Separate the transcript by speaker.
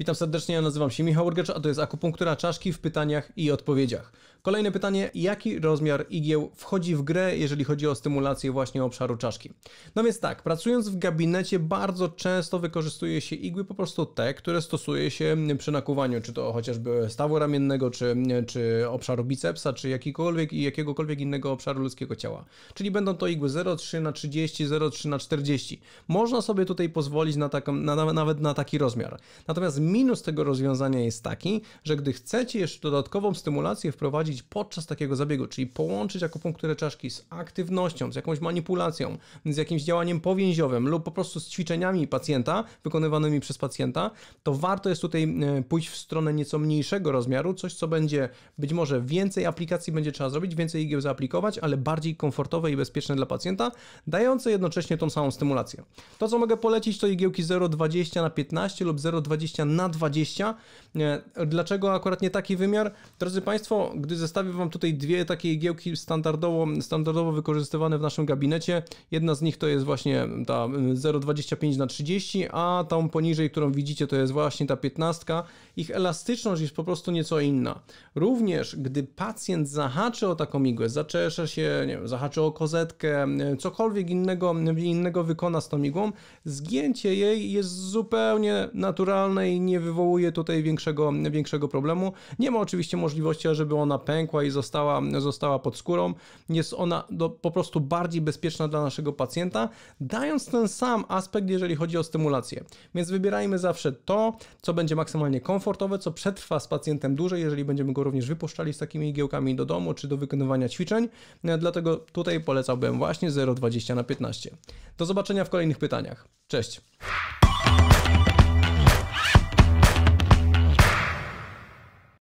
Speaker 1: Witam serdecznie, ja nazywam się Michał Urgecz, a to jest akupunktura czaszki w pytaniach i odpowiedziach. Kolejne pytanie, jaki rozmiar igieł wchodzi w grę, jeżeli chodzi o stymulację właśnie obszaru czaszki? No więc tak, pracując w gabinecie bardzo często wykorzystuje się igły po prostu te, które stosuje się przy nakuwaniu, czy to chociażby stawu ramiennego, czy, czy obszaru bicepsa, czy jakikolwiek i jakiegokolwiek innego obszaru ludzkiego ciała. Czyli będą to igły 0,3 na 30, 0,3 na 40. Można sobie tutaj pozwolić na taką, na, nawet na taki rozmiar. Natomiast minus tego rozwiązania jest taki, że gdy chcecie jeszcze dodatkową stymulację wprowadzić podczas takiego zabiegu, czyli połączyć akupunkturę czaszki z aktywnością, z jakąś manipulacją, z jakimś działaniem powięziowym lub po prostu z ćwiczeniami pacjenta, wykonywanymi przez pacjenta, to warto jest tutaj e, pójść w stronę nieco mniejszego rozmiaru, coś co będzie być może więcej aplikacji będzie trzeba zrobić, więcej igieł zaaplikować, ale bardziej komfortowe i bezpieczne dla pacjenta, dające jednocześnie tą samą stymulację. To co mogę polecić to igiełki 0,20 na 15 lub 0,20 na na 20. Dlaczego akurat nie taki wymiar? Drodzy Państwo, gdy zestawię Wam tutaj dwie takie igiełki standardowo, standardowo wykorzystywane w naszym gabinecie, jedna z nich to jest właśnie ta 0,25 y, na 30, a tą poniżej, którą widzicie, to jest właśnie ta 15. Ich elastyczność jest po prostu nieco inna. Również, gdy pacjent zahaczy o taką igłę, zaczesza się, nie wiem, zahaczy o kozetkę, y, cokolwiek innego, innego wykona z tą igłą, zgięcie jej jest zupełnie naturalne i nie wywołuje tutaj większego, większego problemu. Nie ma oczywiście możliwości, żeby ona pękła i została, została pod skórą. Jest ona do, po prostu bardziej bezpieczna dla naszego pacjenta, dając ten sam aspekt, jeżeli chodzi o stymulację. Więc wybierajmy zawsze to, co będzie maksymalnie komfortowe, co przetrwa z pacjentem dłużej, jeżeli będziemy go również wypuszczali z takimi igiełkami do domu czy do wykonywania ćwiczeń. Dlatego tutaj polecałbym właśnie 0,20 na 15. Do zobaczenia w kolejnych pytaniach. Cześć!